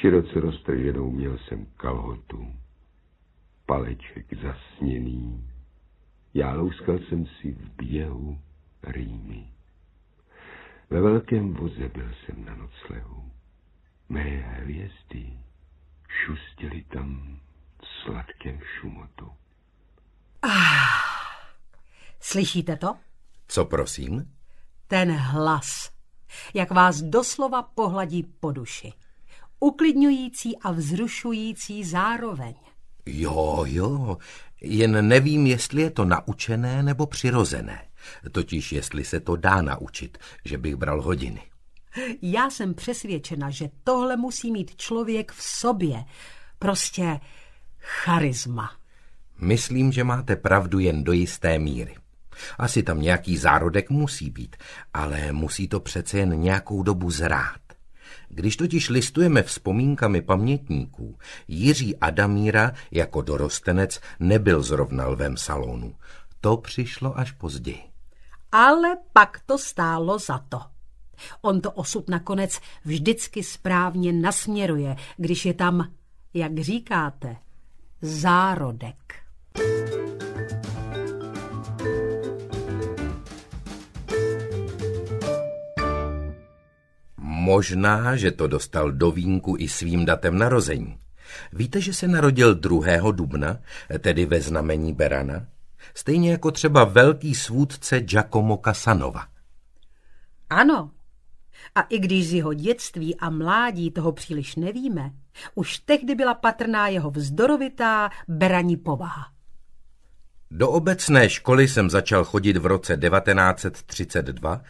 Široce roztrženou měl jsem kalhotu, paleček zasněný, já louskal jsem si v běhu rýmy. Ve velkém voze byl jsem na noclehu. Mé hvězdy šustily tam v sladkém šumotu. Ah, slyšíte to? Co prosím? Ten hlas, jak vás doslova pohladí po duši uklidňující a vzrušující zároveň. Jo, jo, jen nevím, jestli je to naučené nebo přirozené. Totiž jestli se to dá naučit, že bych bral hodiny. Já jsem přesvědčena, že tohle musí mít člověk v sobě. Prostě charisma. Myslím, že máte pravdu jen do jisté míry. Asi tam nějaký zárodek musí být, ale musí to přece jen nějakou dobu zrát. Když totiž listujeme vzpomínkami pamětníků, Jiří Adamíra jako dorostenec nebyl zrovna lvem salonu. To přišlo až později. Ale pak to stálo za to. On to osud nakonec vždycky správně nasměruje, když je tam, jak říkáte, zárodek. Možná, že to dostal do vínku i svým datem narození. Víte, že se narodil 2. dubna, tedy ve znamení Berana? Stejně jako třeba velký svůdce Giacomo Casanova. Ano. A i když z jeho dětství a mládí toho příliš nevíme, už tehdy byla patrná jeho vzdorovitá beraní povaha. Do obecné školy jsem začal chodit v roce 1932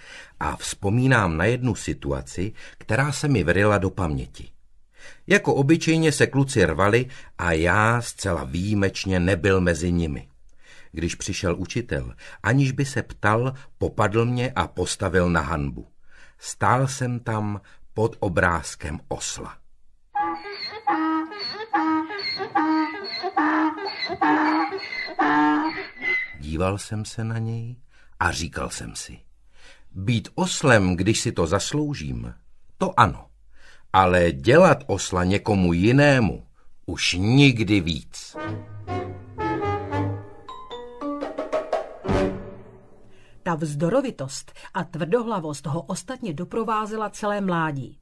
a vzpomínám na jednu situaci, která se mi vrila do paměti. Jako obyčejně se kluci rvali a já zcela výjimečně nebyl mezi nimi. Když přišel učitel, aniž by se ptal, popadl mě a postavil na hanbu. Stál jsem tam pod obrázkem osla. díval jsem se na něj a říkal jsem si, být oslem, když si to zasloužím, to ano, ale dělat osla někomu jinému už nikdy víc. Ta vzdorovitost a tvrdohlavost ho ostatně doprovázela celé mládí.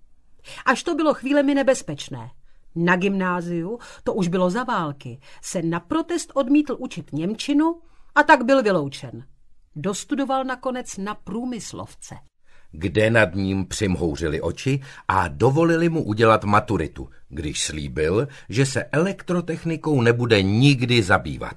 Až to bylo chvílemi nebezpečné. Na gymnáziu, to už bylo za války, se na protest odmítl učit Němčinu a tak byl vyloučen. Dostudoval nakonec na průmyslovce. Kde nad ním přimhouřili oči a dovolili mu udělat maturitu, když slíbil, že se elektrotechnikou nebude nikdy zabývat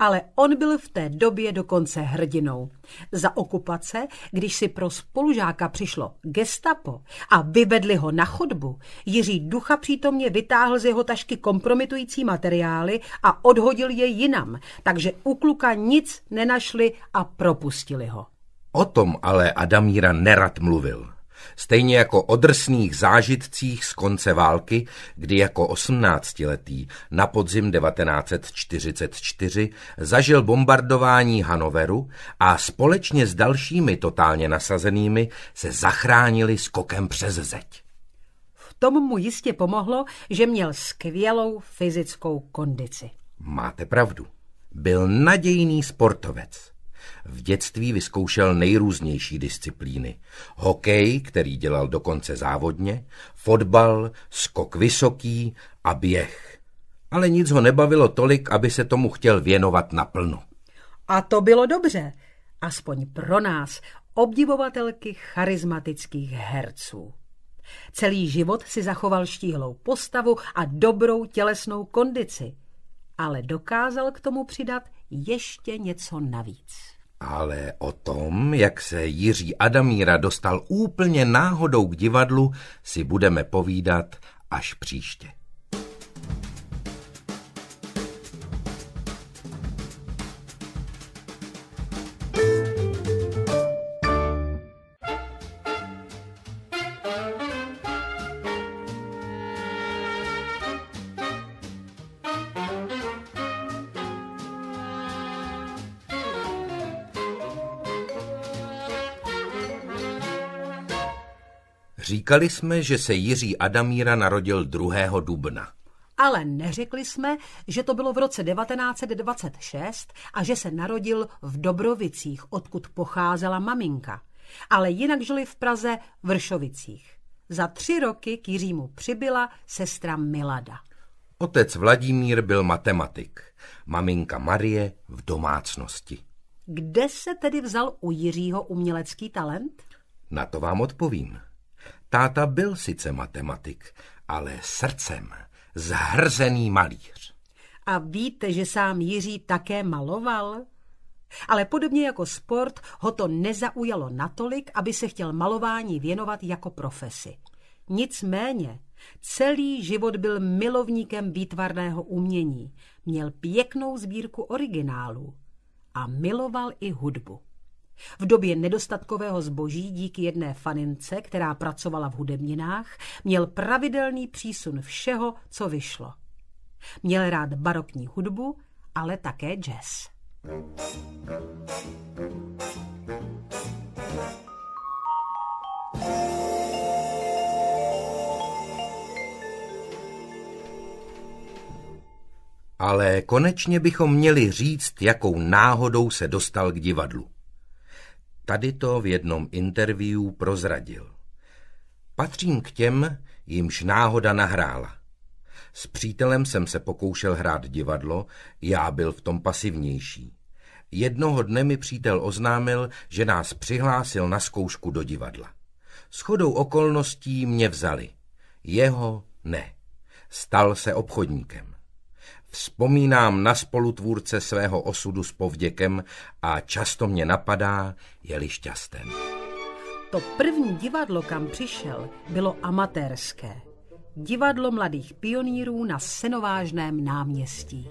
ale on byl v té době dokonce hrdinou. Za okupace, když si pro spolužáka přišlo gestapo a vyvedli ho na chodbu, Jiří Ducha přítomně vytáhl z jeho tašky kompromitující materiály a odhodil je jinam, takže u kluka nic nenašli a propustili ho. O tom ale Adamíra nerad mluvil. Stejně jako o drsných zážitcích z konce války, kdy jako osmnáctiletý na podzim 1944 zažil bombardování Hanoveru a společně s dalšími totálně nasazenými se zachránili skokem přes zeď. V tom mu jistě pomohlo, že měl skvělou fyzickou kondici. Máte pravdu. Byl nadějný sportovec. V dětství vyzkoušel nejrůznější disciplíny. Hokej, který dělal dokonce závodně, fotbal, skok vysoký a běh. Ale nic ho nebavilo tolik, aby se tomu chtěl věnovat naplno. A to bylo dobře, aspoň pro nás, obdivovatelky charismatických herců. Celý život si zachoval štíhlou postavu a dobrou tělesnou kondici, ale dokázal k tomu přidat ještě něco navíc. Ale o tom, jak se Jiří Adamíra dostal úplně náhodou k divadlu, si budeme povídat až příště. Říkali jsme, že se Jiří Adamíra narodil 2. dubna. Ale neřekli jsme, že to bylo v roce 1926 a že se narodil v Dobrovicích, odkud pocházela maminka. Ale jinak žili v Praze v Vršovicích. Za tři roky k Jiřímu přibyla sestra Milada. Otec Vladimír byl matematik, maminka Marie v domácnosti. Kde se tedy vzal u Jiřího umělecký talent? Na to vám odpovím. Táta byl sice matematik, ale srdcem zhrzený malíř. A víte, že sám Jiří také maloval? Ale podobně jako sport ho to nezaujalo natolik, aby se chtěl malování věnovat jako profesi. Nicméně celý život byl milovníkem výtvarného umění, měl pěknou sbírku originálů a miloval i hudbu. V době nedostatkového zboží díky jedné fanince, která pracovala v hudebninách, měl pravidelný přísun všeho, co vyšlo. Měl rád barokní hudbu, ale také jazz. Ale konečně bychom měli říct, jakou náhodou se dostal k divadlu. Tady to v jednom interview prozradil. Patřím k těm, jimž náhoda nahrála. S přítelem jsem se pokoušel hrát divadlo, já byl v tom pasivnější. Jednoho dne mi přítel oznámil, že nás přihlásil na zkoušku do divadla. S chodou okolností mě vzali. Jeho ne. Stal se obchodníkem. Vzpomínám na spolutvůrce svého osudu s povděkem a často mě napadá, je-li šťasten. To první divadlo, kam přišel, bylo amatérské. Divadlo mladých pionýrů na Senovážném náměstí.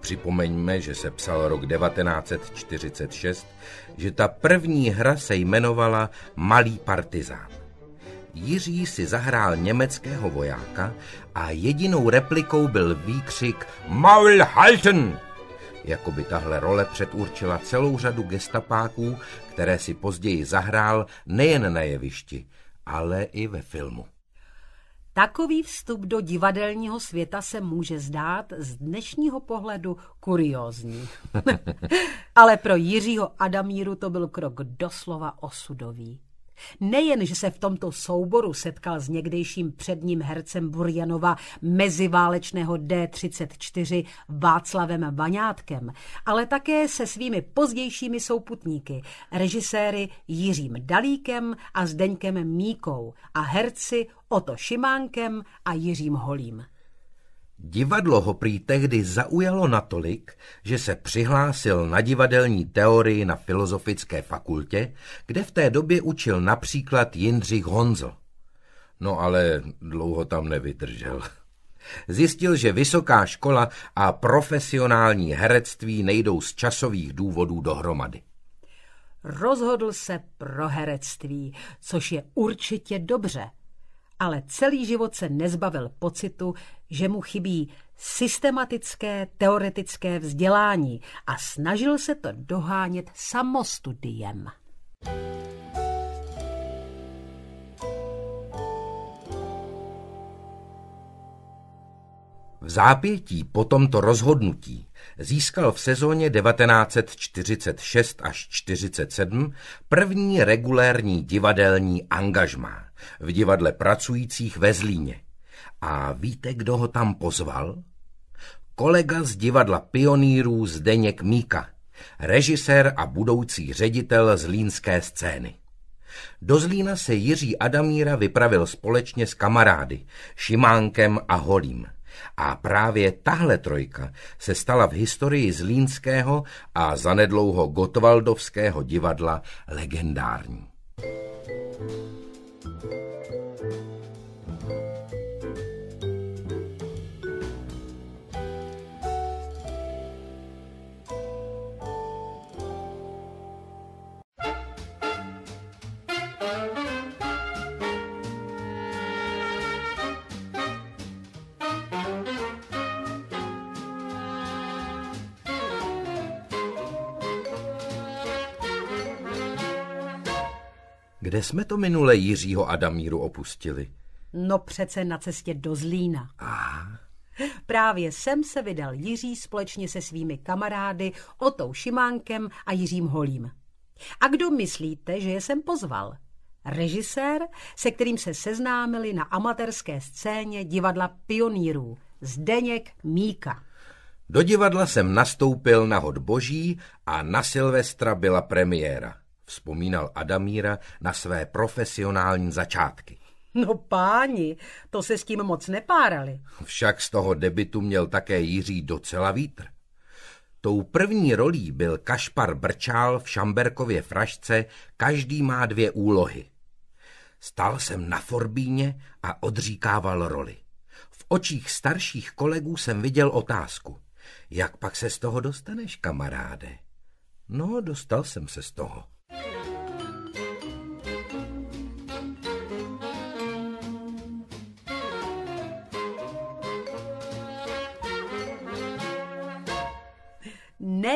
Připomeňme, že se psal rok 1946, že ta první hra se jmenovala Malý partizán. Jiří si zahrál německého vojáka a jedinou replikou byl výkřik Maul halten! Jakoby tahle role předurčila celou řadu gestapáků, které si později zahrál nejen na jevišti, ale i ve filmu. Takový vstup do divadelního světa se může zdát z dnešního pohledu kuriózní. ale pro Jiřího Adamíru to byl krok doslova osudový. Nejen, že se v tomto souboru setkal s někdejším předním hercem Burjanova meziválečného D34 Václavem Vaňátkem, ale také se svými pozdějšími souputníky, režiséry Jiřím Dalíkem a Zdeňkem Míkou a herci Oto Šimánkem a Jiřím Holím. Divadlo ho prý tehdy zaujalo natolik, že se přihlásil na divadelní teorii na Filozofické fakultě, kde v té době učil například Jindřich Honzl. No ale dlouho tam nevydržel. Zjistil, že vysoká škola a profesionální herectví nejdou z časových důvodů dohromady. Rozhodl se pro herectví, což je určitě dobře – ale celý život se nezbavil pocitu, že mu chybí systematické teoretické vzdělání a snažil se to dohánět samostudiem. V zápětí po tomto rozhodnutí získal v sezóně 1946 až 47 první regulérní divadelní angažmá v divadle pracujících ve Zlíně. A víte, kdo ho tam pozval? Kolega z divadla pionýrů Zdeněk Míka, režisér a budoucí ředitel zlínské scény. Do Zlína se Jiří Adamíra vypravil společně s kamarády Šimánkem a Holím. A právě tahle trojka se stala v historii Zlínského a zanedlouho Gotwaldovského divadla legendární. Kde jsme to minule Jiřího Damíru opustili? No přece na cestě do Zlína. Aha. Právě sem se vydal Jiří společně se svými kamarády Otou Šimánkem a Jiřím Holím. A kdo myslíte, že je sem pozval? Režisér, se kterým se seznámili na amatérské scéně divadla pionýrů, Zdeněk Míka. Do divadla jsem nastoupil na hod boží a na Silvestra byla premiéra vzpomínal Adamíra na své profesionální začátky. No páni, to se s tím moc nepárali. Však z toho debitu měl také Jiří docela vítr. Tou první rolí byl Kašpar Brčál v Šamberkově frašce Každý má dvě úlohy. Stal jsem na forbíně a odříkával roli. V očích starších kolegů jsem viděl otázku. Jak pak se z toho dostaneš, kamaráde? No, dostal jsem se z toho.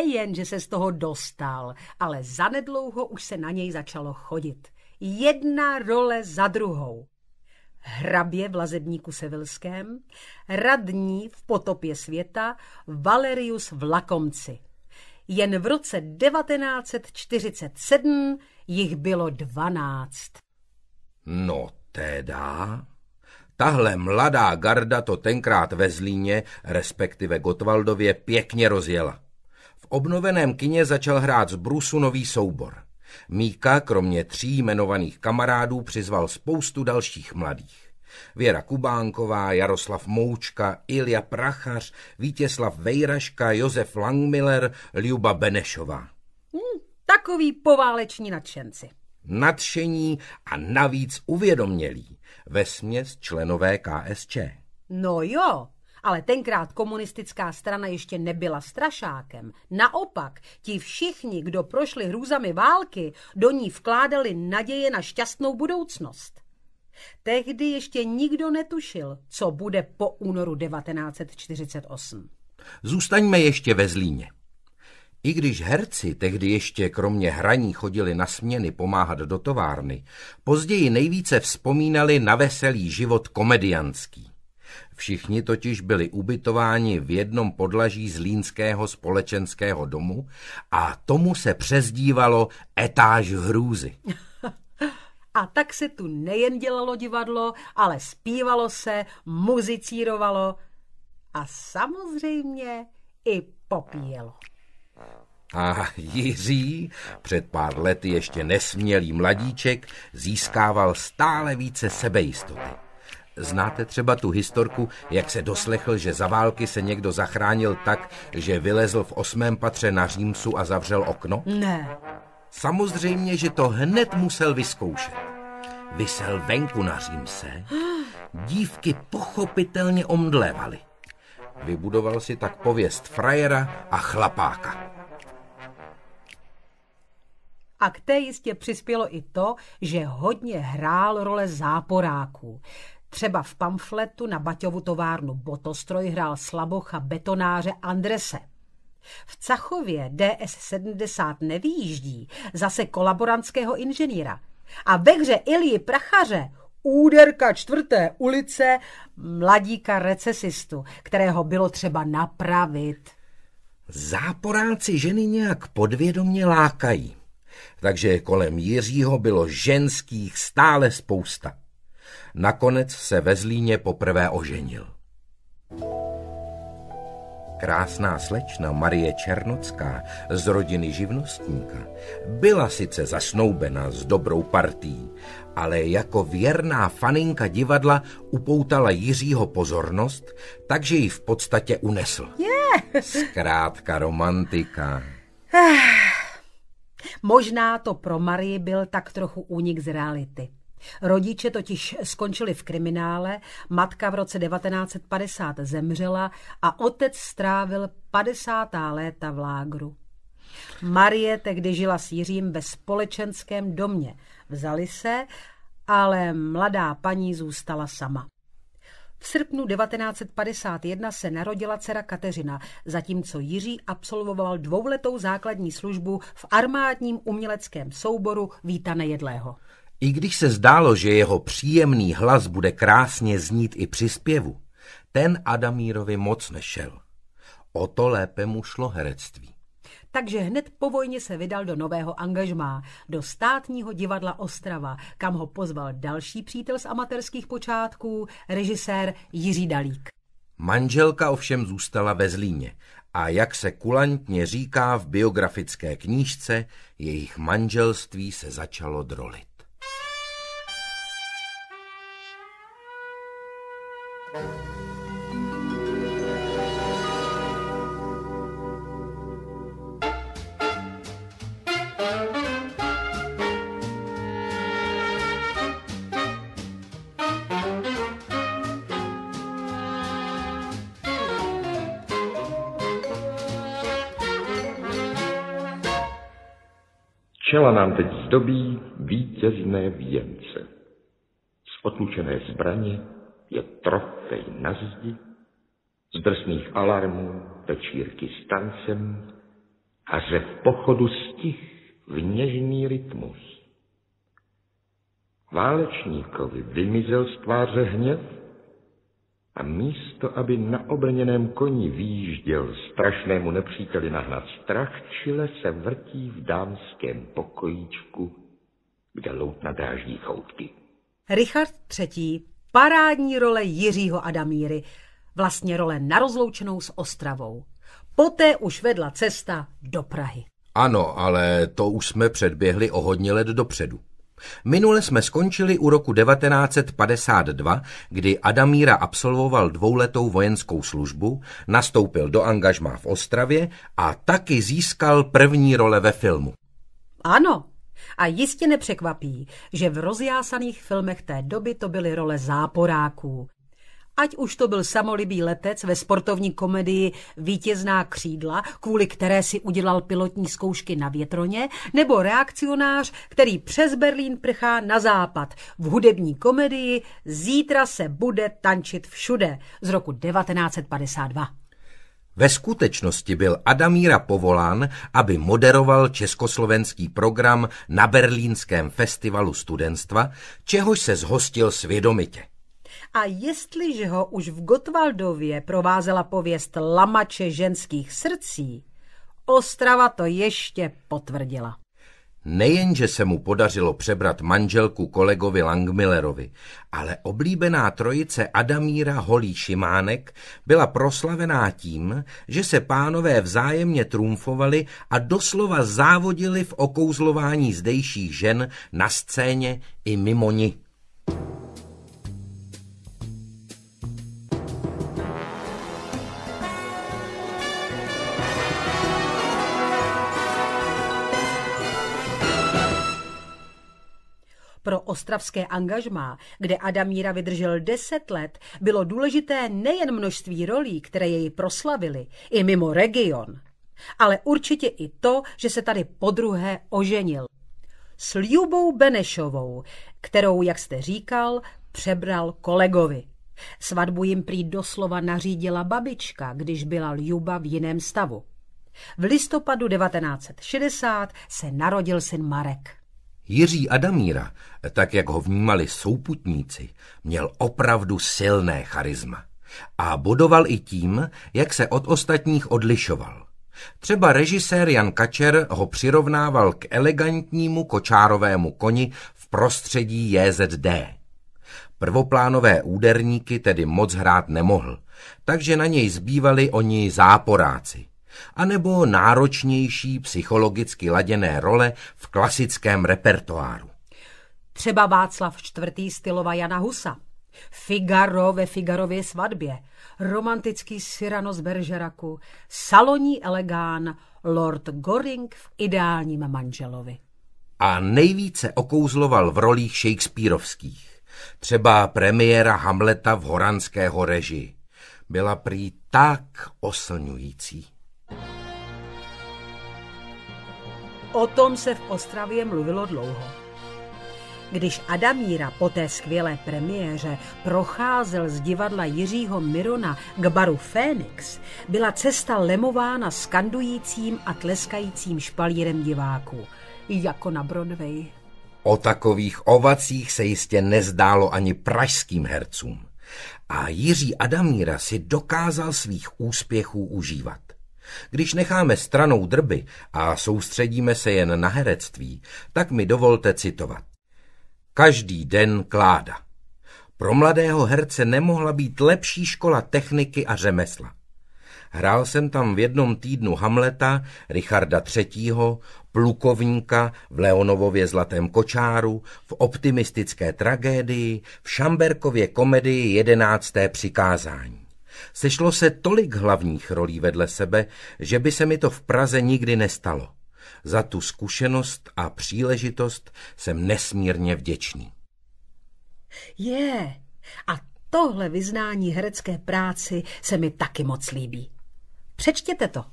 nejen, že se z toho dostal, ale zanedlouho už se na něj začalo chodit. Jedna role za druhou. Hrabě v lazebníku sevilském, radní v potopě světa Valerius v Lakomci. Jen v roce 1947 jich bylo dvanáct. No teda, tahle mladá garda to tenkrát ve Zlíně, respektive Gotwaldově, pěkně rozjela. V obnoveném kině začal hrát z Brusu nový soubor. Míka, kromě tří jmenovaných kamarádů, přizval spoustu dalších mladých. Věra Kubánková, Jaroslav Moučka, Ilja Prachař, Vítězslav Vejraška, Josef Langmiller, Ljuba Benešová. Hmm, takový pováleční nadšenci. Nadšení a navíc uvědomělí. Ve směs členové KSČ. No jo, ale tenkrát komunistická strana ještě nebyla strašákem. Naopak, ti všichni, kdo prošli hrůzami války, do ní vkládali naděje na šťastnou budoucnost. Tehdy ještě nikdo netušil, co bude po únoru 1948. Zůstaňme ještě ve Zlíně. I když herci tehdy ještě kromě hraní chodili na směny pomáhat do továrny, později nejvíce vzpomínali na veselý život komedianský. Všichni totiž byli ubytováni v jednom podlaží zlínského společenského domu a tomu se přezdívalo etáž hrůzy. A tak se tu nejen dělalo divadlo, ale zpívalo se, muzicírovalo a samozřejmě i popíjelo. A Jiří, před pár lety ještě nesmělý mladíček, získával stále více sebejistoty. Znáte třeba tu historku, jak se doslechl, že za války se někdo zachránil tak, že vylezl v osmém patře na Římsu a zavřel okno? Ne. Samozřejmě, že to hned musel vyzkoušet. Vysel venku na Římse, dívky pochopitelně omdlévaly. Vybudoval si tak pověst frajera a chlapáka. A k té jistě přispělo i to, že hodně hrál role záporáků. Třeba v pamfletu na Baťovu továrnu Botostroj hrál slabocha betonáře Andrese. V Cachově DS-70 nevýjíždí zase kolaborantského inženýra. A ve hře Ilji Prachaře úderka čtvrté ulice mladíka recesistu, kterého bylo třeba napravit. Záporáci ženy nějak podvědomně lákají, takže kolem Jiřího bylo ženských stále spousta. Nakonec se ve Zlíně poprvé oženil. Krásná slečna Marie Černocká z rodiny živnostníka byla sice zasnoubena s dobrou partí, ale jako věrná faninka divadla upoutala Jiřího pozornost, takže ji v podstatě unesl. Je. Zkrátka romantika. Možná to pro Marie byl tak trochu únik z reality. Rodiče totiž skončili v kriminále, matka v roce 1950 zemřela a otec strávil 50. léta v lágru. Marie tehdy žila s Jiřím ve společenském domě. Vzali se, ale mladá paní zůstala sama. V srpnu 1951 se narodila dcera Kateřina, zatímco Jiří absolvoval dvouletou základní službu v armádním uměleckém souboru Víta Nejedlého. I když se zdálo, že jeho příjemný hlas bude krásně znít i při zpěvu, ten Adamírovi moc nešel. O to lépe mu šlo herectví. Takže hned po vojně se vydal do nového angažmá, do státního divadla Ostrava, kam ho pozval další přítel z amatérských počátků, režisér Jiří Dalík. Manželka ovšem zůstala ve Zlíně a jak se kulantně říká v biografické knížce, jejich manželství se začalo drolit. Čela nám teď zdobí vítězné věnce. Z otlučené zbraně je trofej na zdi, z drsných alarmů večírky s tancem a v pochodu stih v něžný rytmus. Válečníkovi vymizel z tváře hněv a místo, aby na obrněném koni výjížděl strašnému nepříteli nahnat strach, čile se vrtí v dámském pokojíčku, kde loutna dráždí choutky. Richard III parádní role Jiřího Adamíry, vlastně role na rozloučenou s Ostravou. Poté už vedla cesta do Prahy. Ano, ale to už jsme předběhli o hodně let dopředu. Minule jsme skončili u roku 1952, kdy Adamíra absolvoval dvouletou vojenskou službu, nastoupil do angažmá v Ostravě a taky získal první role ve filmu. Ano, a jistě nepřekvapí, že v rozjásaných filmech té doby to byly role záporáků. Ať už to byl samolibý letec ve sportovní komedii Vítězná křídla, kvůli které si udělal pilotní zkoušky na větroně, nebo reakcionář, který přes Berlín prchá na západ v hudební komedii Zítra se bude tančit všude z roku 1952. Ve skutečnosti byl Adamíra povolán, aby moderoval československý program na berlínském festivalu studentstva, čehož se zhostil svědomitě. A jestliže ho už v Gotwaldově provázela pověst lamače ženských srdcí, Ostrava to ještě potvrdila. Nejenže se mu podařilo přebrat manželku kolegovi Langmillerovi, ale oblíbená trojice Adamíra Holí Šimánek byla proslavená tím, že se pánové vzájemně trumfovali a doslova závodili v okouzlování zdejších žen na scéně i mimo ní. Pro ostravské angažmá, kde Adamíra vydržel deset let, bylo důležité nejen množství rolí, které jej proslavily, i mimo region, ale určitě i to, že se tady podruhé oženil. S Ljubou Benešovou, kterou, jak jste říkal, přebral kolegovi. Svatbu jim prý doslova nařídila babička, když byla Ljuba v jiném stavu. V listopadu 1960 se narodil syn Marek. Jiří Adamíra, tak jak ho vnímali souputníci, měl opravdu silné charisma. A bodoval i tím, jak se od ostatních odlišoval. Třeba režisér Jan Kačer ho přirovnával k elegantnímu kočárovému koni v prostředí JZD. Prvoplánové úderníky tedy moc hrát nemohl, takže na něj zbývali oni záporáci, anebo náročnější psychologicky laděné role v klasickém repertoáru. Třeba Václav IV. stylova Jana Husa, Figaro ve Figarově svatbě, romantický Cyrano z Beržeraku, saloní elegán Lord Goring v ideálním manželovi. A nejvíce okouzloval v rolích Shakespeareovských. třeba premiéra Hamleta v horanského režii. Byla prý tak oslňující. O tom se v Ostravě mluvilo dlouho. Když Adamíra po té skvělé premiéře procházel z divadla Jiřího Mirona k baru Fénix, byla cesta lemována skandujícím a tleskajícím špalírem diváků, jako na Broadway. O takových ovacích se jistě nezdálo ani pražským hercům. A Jiří Adamíra si dokázal svých úspěchů užívat. Když necháme stranou drby a soustředíme se jen na herectví, tak mi dovolte citovat. Každý den kláda. Pro mladého herce nemohla být lepší škola techniky a řemesla. Hrál jsem tam v jednom týdnu Hamleta, Richarda III., plukovníka v Leonovově Zlatém kočáru, v optimistické tragédii, v Šamberkově komedii jedenácté přikázání. Sešlo se tolik hlavních rolí vedle sebe, že by se mi to v Praze nikdy nestalo. Za tu zkušenost a příležitost jsem nesmírně vděčný. Je, yeah. a tohle vyznání herecké práci se mi taky moc líbí. Přečtěte to.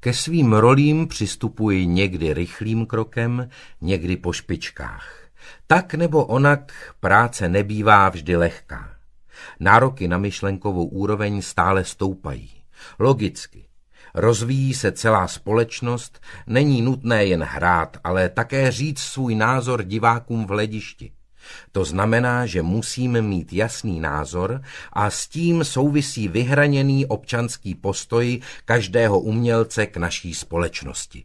Ke svým rolím přistupuji někdy rychlým krokem, někdy po špičkách. Tak nebo onak práce nebývá vždy lehká. Nároky na myšlenkovou úroveň stále stoupají. Logicky. Rozvíjí se celá společnost, není nutné jen hrát, ale také říct svůj názor divákům v hledišti. To znamená, že musíme mít jasný názor a s tím souvisí vyhraněný občanský postoj každého umělce k naší společnosti.